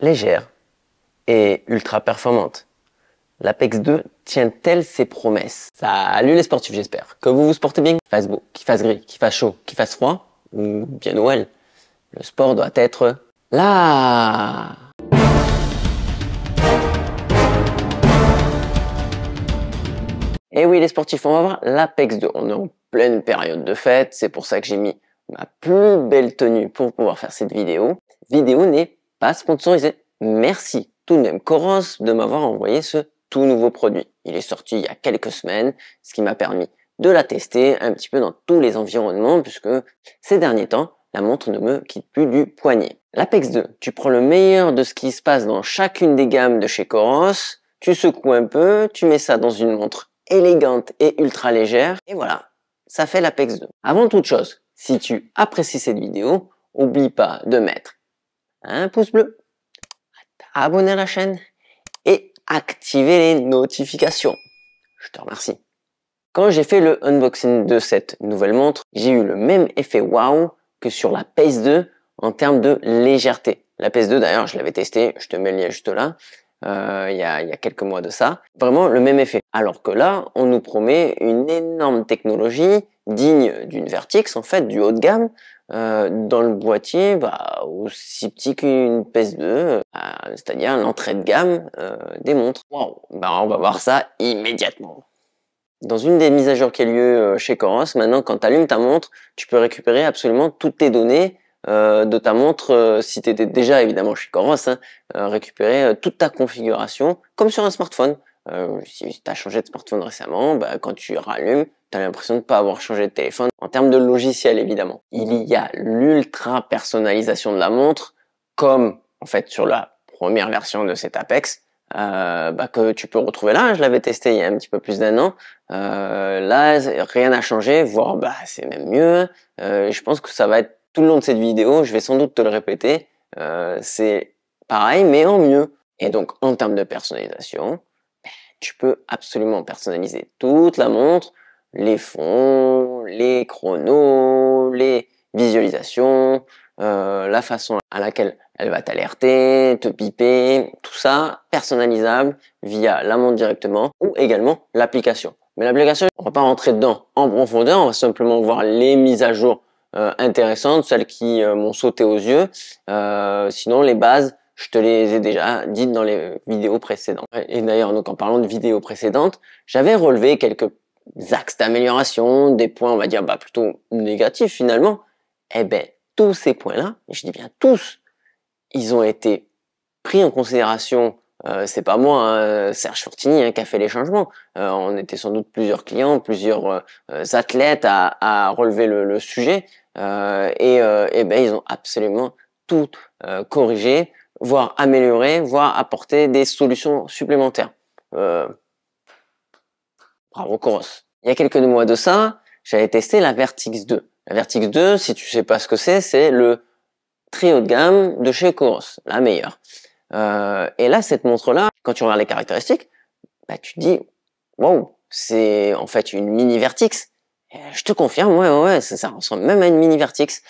légère et ultra performante. L'Apex 2 tient-elle ses promesses Salut les sportifs, j'espère que vous vous portez bien. Qu'il fasse beau, qu'il fasse gris, qu'il fasse chaud, qu'il fasse froid ou bien Noël. Le sport doit être là Et eh oui les sportifs, on va voir l'Apex 2. On est en pleine période de fête, c'est pour ça que j'ai mis ma plus belle tenue pour pouvoir faire cette vidéo. vidéo n'est pas sponsorisée. Merci tout de même Coros de m'avoir envoyé ce tout nouveau produit. Il est sorti il y a quelques semaines, ce qui m'a permis de la tester un petit peu dans tous les environnements puisque ces derniers temps, la montre ne me quitte plus du poignet. L'Apex 2, tu prends le meilleur de ce qui se passe dans chacune des gammes de chez Coros, tu secoues un peu, tu mets ça dans une montre élégante et ultra légère, et voilà, ça fait l'Apex 2. Avant toute chose, si tu apprécies cette vidéo, n'oublie pas de mettre un pouce bleu, t'abonner à la chaîne et activer les notifications. Je te remercie. Quand j'ai fait le unboxing de cette nouvelle montre, j'ai eu le même effet waouh que sur la PS2 en termes de légèreté. La PS2 d'ailleurs, je l'avais testée, je te mets le lien juste là, euh, il y, a, quelques mois de ça. Vraiment le même effet. Alors que là, on nous promet une énorme technologie, digne d'une Vertix, en fait, du haut de gamme, euh, dans le boîtier bah, aussi petit qu'une PS2, euh, c'est-à-dire l'entrée de gamme euh, des montres. Bah, on va voir ça immédiatement. Dans une des mises à jour qui a lieu chez Coros, maintenant quand tu allumes ta montre, tu peux récupérer absolument toutes tes données de ta montre, si tu étais déjà évidemment chez Coros, hein, récupérer toute ta configuration, comme sur un smartphone. Euh, si tu as changé de smartphone récemment, bah, quand tu rallumes, tu as l'impression de ne pas avoir changé de téléphone en termes de logiciel évidemment. Il y a l'ultra personnalisation de la montre, comme en fait sur la première version de cet Apex, euh, bah, que tu peux retrouver là. Je l'avais testé il y a un petit peu plus d'un an. Euh, là, rien n'a changé, voire bah, c'est même mieux. je pense que ça va être tout le long de cette vidéo, je vais sans doute te le répéter. c'est pareil, mais en mieux. Et donc en termes de personnalisation, tu peux absolument personnaliser toute la montre, les fonds, les chronos, les visualisations, euh, la façon à laquelle elle va t'alerter, te piper, tout ça personnalisable via la montre directement ou également l'application. Mais l'application, on va pas rentrer dedans en profondeur, on va simplement voir les mises à jour euh, intéressantes, celles qui euh, m'ont sauté aux yeux. Euh, sinon, les bases, je te les ai déjà dites dans les vidéos précédentes. Et d'ailleurs, donc en parlant de vidéos précédentes, j'avais relevé quelques axes d'amélioration, des points, on va dire, bah, plutôt négatifs finalement. Eh ben, tous ces points-là, je dis bien tous, ils ont été pris en considération. Euh, c'est pas moi, hein, Serge Fortini, hein, qui a fait les changements. Euh, on était sans doute plusieurs clients, plusieurs euh, athlètes à, relever le, sujet. et, ben, ils ont absolument tout corrigé voire améliorer, voire apporter des solutions supplémentaires. Euh, bravo Coros. Il y a quelques mois de ça, j'avais testé la Vertix 2. La Vertix 2, si tu sais pas ce que c'est, c'est le trio de gamme de chez Coros, la meilleure. Euh, et là, cette montre-là, quand tu regardes les caractéristiques, bah, tu te dis, wow, c'est en fait une mini Vertix. je te confirme, ouais, ouais, ça, ça ressemble même à une mini Vertix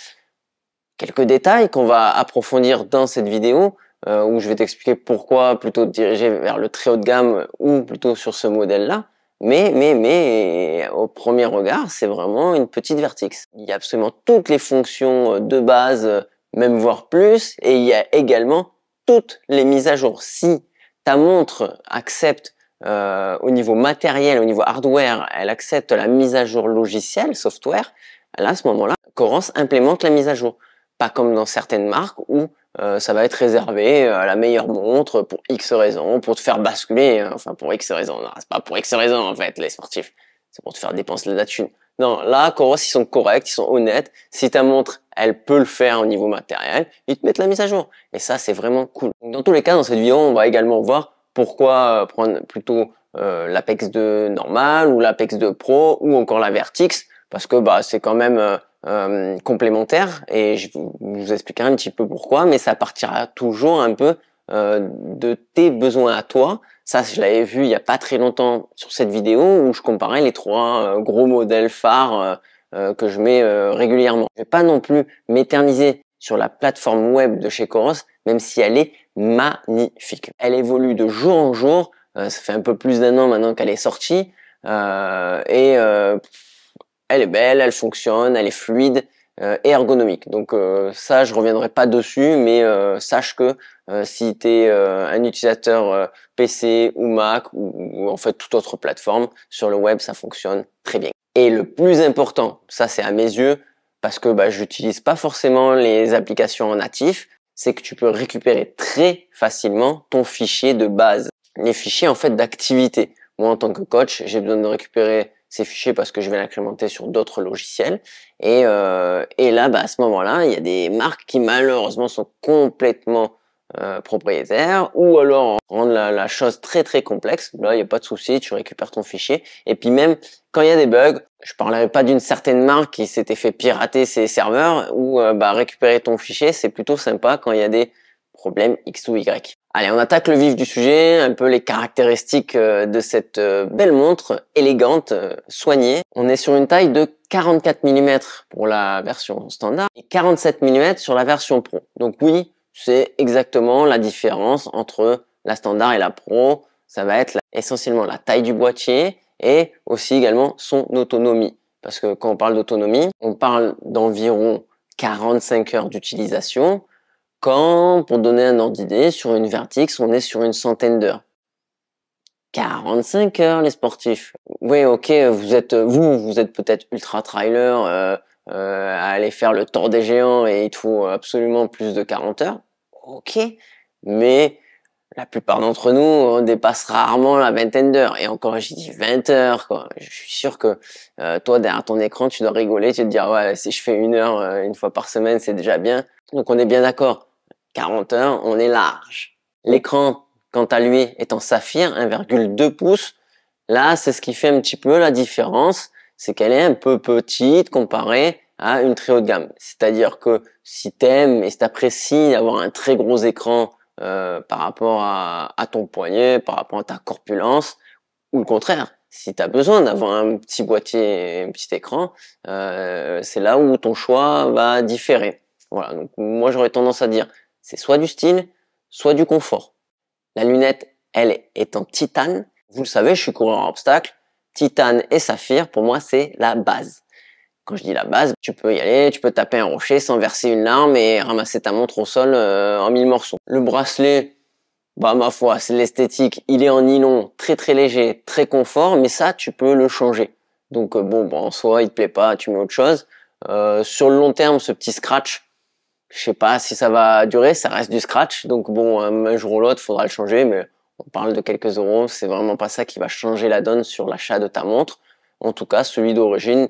quelques détails qu'on va approfondir dans cette vidéo euh, où je vais t'expliquer pourquoi plutôt te diriger vers le très haut de gamme ou plutôt sur ce modèle-là. Mais, mais, mais, au premier regard, c'est vraiment une petite Vertix. Il y a absolument toutes les fonctions de base, même voire plus, et il y a également toutes les mises à jour. Si ta montre accepte euh, au niveau matériel, au niveau hardware, elle accepte la mise à jour logicielle, software, là, à ce moment-là, Corance implémente la mise à jour pas comme dans certaines marques où euh, ça va être réservé euh, à la meilleure montre pour X raisons, pour te faire basculer, euh, enfin pour X raisons, non, c'est pas pour X raisons en fait les sportifs, c'est pour te faire dépenser de la thune. Non, là, Coros, ils sont corrects, ils sont honnêtes. Si ta montre, elle peut le faire au niveau matériel, ils te mettent la mise à jour. Et ça, c'est vraiment cool. Dans tous les cas, dans cette vidéo, on va également voir pourquoi prendre plutôt l'Apex 2 normal ou l'Apex 2 Pro ou encore la Vertix, parce que bah, c'est quand même... Euh, complémentaire et je vous, expliquerai un petit peu pourquoi, mais ça partira toujours un peu euh, de tes besoins à toi. Ça, je l'avais vu il n'y a pas très longtemps sur cette vidéo où je comparais les trois euh, gros modèles phares que je mets régulièrement. Je vais pas non plus m'éterniser sur la plateforme web de chez Coros, même si elle est magnifique. Elle évolue de jour en jour. ça fait un peu plus d'un an maintenant qu'elle est sortie et elle est belle, elle fonctionne, elle est fluide euh, et ergonomique. Donc euh, ça, je reviendrai pas dessus, mais euh, sache que si tu es un utilisateur PC ou Mac ou, en fait toute autre plateforme, sur le web, ça fonctionne très bien. Et le plus important, ça c'est à mes yeux, parce que bah, j'utilise pas forcément les applications en natif, c'est que tu peux récupérer très facilement ton fichier de base, les fichiers en fait d'activité. Moi en tant que coach, j'ai besoin de récupérer ces fichiers parce que je vais l'incrémenter sur d'autres logiciels. Et, euh, et là, bah, à ce moment-là, il y a des marques qui malheureusement sont complètement euh, propriétaires ou alors rendre la, la, chose très très complexe. Là, il n'y a pas de souci, tu récupères ton fichier. Et puis même quand il y a des bugs, je parlerai pas d'une certaine marque qui s'était fait pirater ses serveurs ou euh, bah, récupérer ton fichier, c'est plutôt sympa quand il y a des problèmes X ou Y. Allez, on attaque le vif du sujet, un peu les caractéristiques euh, de cette euh, belle montre, élégante, euh, soignée. On est sur une taille de 44 mm pour la version standard et 47 mm sur la version pro. Donc oui, c'est exactement la différence entre la standard et la pro. Ça va être essentiellement la taille du boîtier et aussi également son autonomie. Parce que quand on parle d'autonomie, on parle d'environ 45 heures d'utilisation quand, pour donner un ordre d'idée, sur une vertix, on est sur une centaine d'heures. 45 heures, les sportifs. Oui, ok, vous êtes, vous, vous êtes peut-être ultra trailer, euh, euh à aller faire le tour des géants et il faut absolument plus de 40 heures. Ok, mais la plupart d'entre nous, on dépasse rarement la vingtaine d'heures. Et encore, j'ai dit 20 heures, quoi. Je suis sûr que euh, toi, derrière ton écran, tu dois rigoler, tu te dire, ouais, si je fais une heure euh, une fois par semaine, c'est déjà bien. Donc, on est bien d'accord. 40 heures, on est large. L'écran, quant à lui, est en saphir, 1,2 pouces. Là, c'est ce qui fait un petit peu la différence, c'est qu'elle est un peu petite comparée à une très haute gamme. C'est-à-dire que si t'aimes et si t'apprécies d'avoir un très gros écran euh, par rapport à, ton poignet, par rapport à ta corpulence, ou le contraire, si t'as besoin d'avoir un petit boîtier, un petit écran, euh, c'est là où ton choix va différer. Voilà, donc moi j'aurais tendance à dire c'est soit du style, soit du confort. La lunette, elle, est en titane. Vous le savez, je suis coureur en obstacle. Titane et saphir, pour moi, c'est la base. Quand je dis la base, tu peux y aller, tu peux taper un rocher sans verser une larme et ramasser ta montre au sol euh, en mille morceaux. Le bracelet, bah ma foi, c'est l'esthétique. Il est en nylon, très très léger, très confort, mais ça, tu peux le changer. Donc euh, bon, bon, bah, en soi, il te plaît pas, tu mets autre chose. Euh, sur le long terme, ce petit scratch, je sais pas si ça va durer, ça reste du scratch, donc bon, euh, un jour ou l'autre, faudra le changer, mais on parle de quelques euros, c'est vraiment pas ça qui va changer la donne sur l'achat de ta montre. En tout cas, celui d'origine,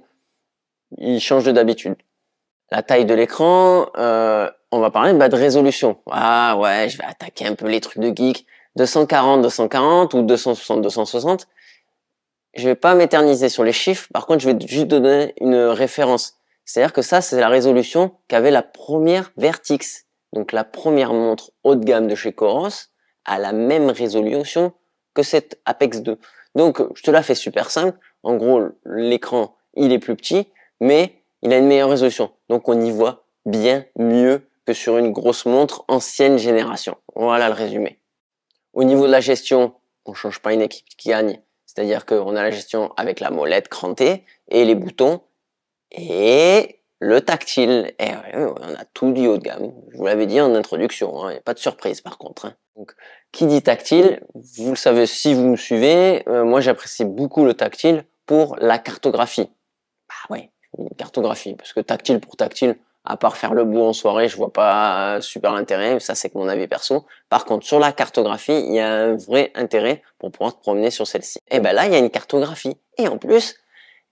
il change de d'habitude. La taille de l'écran, euh, on va parler bah, de résolution. Ah ouais, je vais attaquer un peu les trucs de geek. 240, 240 ou 260, 260. Je vais pas m'éterniser sur les chiffres. Par contre, je vais juste donner une référence. C'est-à-dire que ça, c'est la résolution qu'avait la première Vertix, donc la première montre haut de gamme de chez Coros, a la même résolution que cette Apex 2. Donc, je te la fais super simple. En gros, l'écran, il est plus petit, mais il a une meilleure résolution. Donc, on y voit bien mieux que sur une grosse montre ancienne génération. Voilà le résumé. Au niveau de la gestion, on change pas une équipe qui gagne. C'est-à-dire qu'on a la gestion avec la molette crantée et les boutons et le tactile. Eh on a tout dit haut de gamme. Je vous l'avais dit en introduction, hein, il n'y a pas de surprise par contre. Hein. qui dit tactile, vous le savez si vous me suivez, euh, moi j'apprécie beaucoup le tactile pour la cartographie. Bah oui, une cartographie, parce que tactile pour tactile, à part faire le bout en soirée, je vois pas super l'intérêt, ça c'est que mon avis perso. Par contre, sur la cartographie, il y a un vrai intérêt pour pouvoir se promener sur celle-ci. Et eh ben là, il y a une cartographie. Et en plus,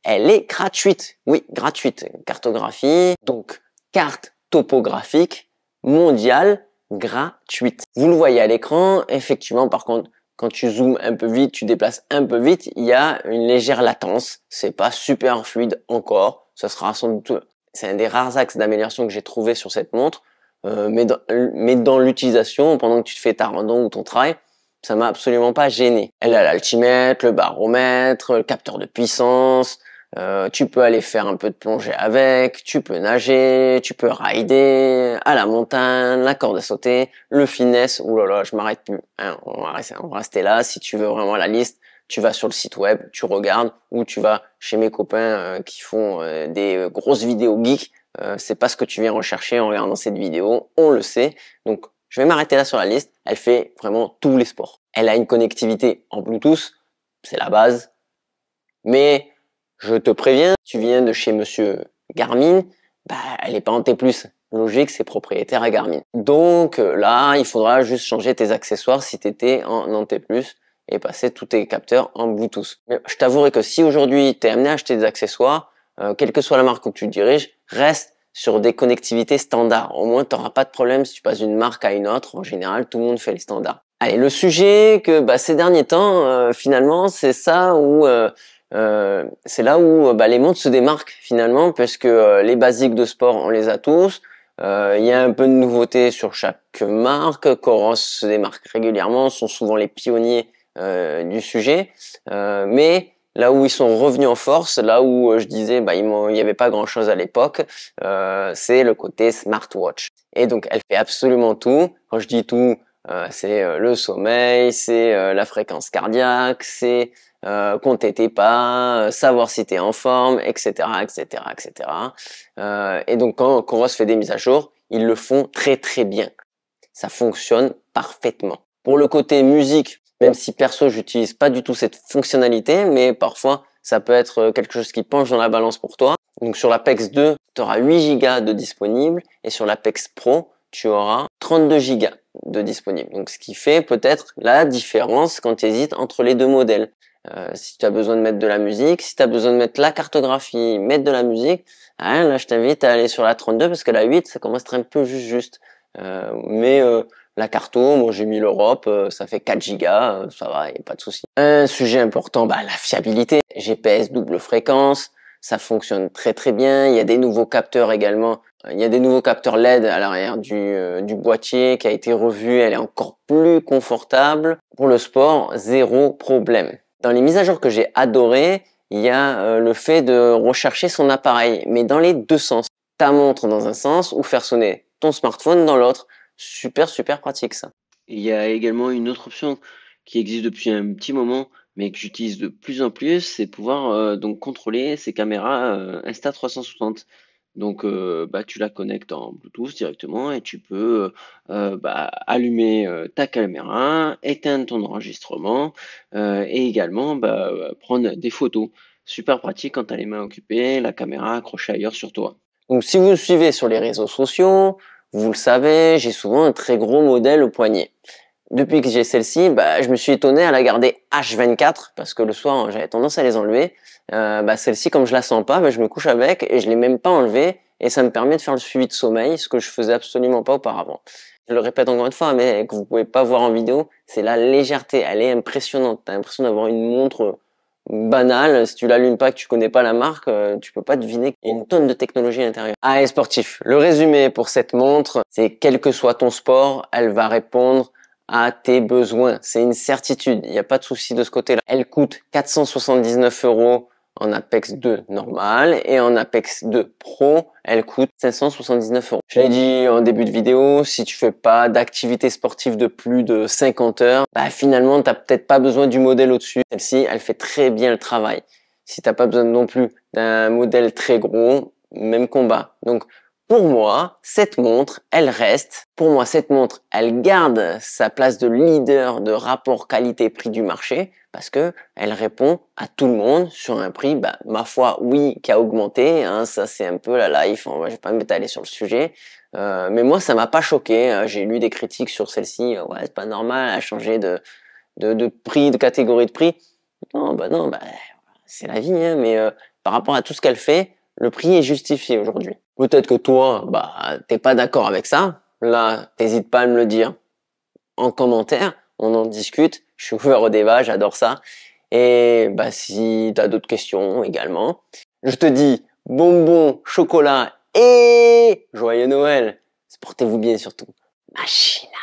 elle est gratuite. Oui, gratuite. Cartographie, donc carte topographique mondiale gratuite. Vous le voyez à l'écran, effectivement, par contre, quand tu zoomes un peu vite, tu déplaces un peu vite, il y a une légère latence. C'est pas super fluide encore. Ça sera sans doute, c'est un des rares axes d'amélioration que j'ai trouvé sur cette montre. Euh, mais dans, l'utilisation, pendant que tu fais ta randonnée ou ton travail, ça m'a absolument pas gêné. Elle a l'altimètre, le baromètre, le capteur de puissance, euh, tu peux aller faire un peu de plongée avec, tu peux nager, tu peux rider, à la montagne, la corde à sauter, le finesse, là je m'arrête plus. Hein, on, va rester, là. Si tu veux vraiment la liste, tu vas sur le site web, tu regardes, ou tu vas chez mes copains euh, qui font euh, des grosses vidéos geeks. c'est pas ce que tu viens rechercher en regardant cette vidéo, on le sait. Donc, je vais m'arrêter là sur la liste. Elle fait vraiment tous les sports. Elle a une connectivité en Bluetooth, c'est la base. Mais je te préviens, tu viens de chez monsieur Garmin, bah, elle est pas en T+. Logique, c'est propriétaire à Garmin. Donc euh, là, il faudra juste changer tes accessoires si tu étais en, T+, et passer tous tes capteurs en Bluetooth. je t'avouerai que si aujourd'hui tu es amené à acheter des accessoires, euh, quelle que soit la marque où tu diriges, reste sur des connectivités standards. Au moins, tu n'auras pas de problème si tu passes d'une marque à une autre. En général, tout le monde fait les standards. Allez, le sujet que bah, ces derniers temps, euh, finalement, c'est ça où euh, c'est là où euh, bah, les montres se démarquent finalement parce que euh, les basiques de sport on les a tous. Il y a un peu de nouveauté sur chaque marque. Coros se démarque régulièrement, sont souvent les pionniers du sujet. mais là où ils sont revenus en force, là où je disais bah, il n'y avait pas grand-chose à l'époque, c'est le côté smartwatch. Et donc elle fait absolument tout. Quand je dis tout, euh, c'est euh, le sommeil, c'est euh, la fréquence cardiaque, c'est euh, compter pas, savoir si tu es en forme, etc., etc., etc. et donc quand Coros fait des mises à jour, ils le font très très bien. Ça fonctionne parfaitement. Pour le côté musique, même si perso j'utilise pas du tout cette fonctionnalité, mais parfois ça peut être quelque chose qui penche dans la balance pour toi. Donc sur l'Apex 2, tu auras 8 Go de disponible et sur l'Apex Pro, tu auras 32 Go de disponible. Donc ce qui fait peut-être la différence quand tu hésites entre les deux modèles. Euh, si tu as besoin de mettre de la musique, si tu as besoin de mettre la cartographie, mettre de la musique, hein, là je t'invite à aller sur la 32 parce que la 8 ça commence à être un peu juste juste. Euh, mais euh, la carto, moi j'ai mis l'Europe, euh, ça fait 4 gigas, euh, ça va, y a pas de souci. Un sujet important, bah, la fiabilité, GPS double fréquence, ça fonctionne très très bien. Il y a des nouveaux capteurs également. Il y a des nouveaux capteurs LED à l'arrière euh, du, boîtier qui a été revu. Elle est encore plus confortable. Pour le sport, zéro problème. Dans les mises à jour que j'ai adorées, il y a euh, le fait de rechercher son appareil, mais dans les deux sens. Ta montre dans un sens ou faire sonner ton smartphone dans l'autre. Super super pratique ça. Il y a également une autre option qui existe depuis un petit moment, mais que j'utilise de plus en plus, c'est pouvoir euh, donc contrôler ces caméras euh, Insta360. Donc, euh, bah, tu la connectes en Bluetooth directement et tu peux bah, allumer ta caméra, éteindre ton enregistrement et également bah, prendre des photos. Super pratique quand tu as les mains occupées, la caméra accrochée ailleurs sur toi. Donc, si vous me suivez sur les réseaux sociaux, vous le savez, j'ai souvent un très gros modèle au poignet depuis que j'ai celle-ci, bah, je me suis étonné à la garder H24 parce que le soir j'avais tendance à les enlever. Euh, bah, celle-ci, comme je la sens pas, bah, je me couche avec et je l'ai même pas enlevée et ça me permet de faire le suivi de sommeil, ce que je faisais absolument pas auparavant. Je le répète encore une fois, mais que vous pouvez pas voir en vidéo, c'est la légèreté, elle est impressionnante. T'as l'impression d'avoir une montre banale. Si tu l'allumes pas, que tu connais pas la marque, euh, tu peux pas deviner qu'il y a une tonne de technologie à l'intérieur. Ah, et sportif. Le résumé pour cette montre, c'est quel que soit ton sport, elle va répondre à tes besoins. C'est une certitude. Il n'y a pas de souci de ce côté-là. Elle coûte 479 euros en Apex 2 normal et en Apex 2 Pro, elle coûte 579 euros. Je l'ai dit en début de vidéo, si tu fais pas d'activité sportive de plus de 50 heures, bah finalement, t'as peut-être pas besoin du modèle au-dessus. Celle-ci, elle fait très bien le travail. Si t'as pas besoin non plus d'un modèle très gros, même combat. Donc, pour moi, cette montre, elle reste. Pour moi, cette montre, elle garde sa place de leader de rapport qualité-prix du marché parce que elle répond à tout le monde sur un prix, bah, ma foi, oui, qui a augmenté. Hein. ça, c'est un peu la life. Hein, je vais pas m'étaler sur le sujet. Euh, mais moi, ça m'a pas choqué. Hein. J'ai lu des critiques sur celle-ci. Ouais, c'est pas normal, à changer de, de, de, prix, de catégorie de prix. Non, bah non, bah, c'est la vie. Hein, mais euh, par rapport à tout ce qu'elle fait, le prix est justifié aujourd'hui. Peut-être que toi, bah, t'es pas d'accord avec ça. Là, t'hésites pas à me le dire en commentaire. On en discute. Je suis ouvert au débat, j'adore ça. Et bah, si t'as d'autres questions également, je te dis bonbon, chocolat et joyeux Noël. Portez-vous bien surtout. Machina.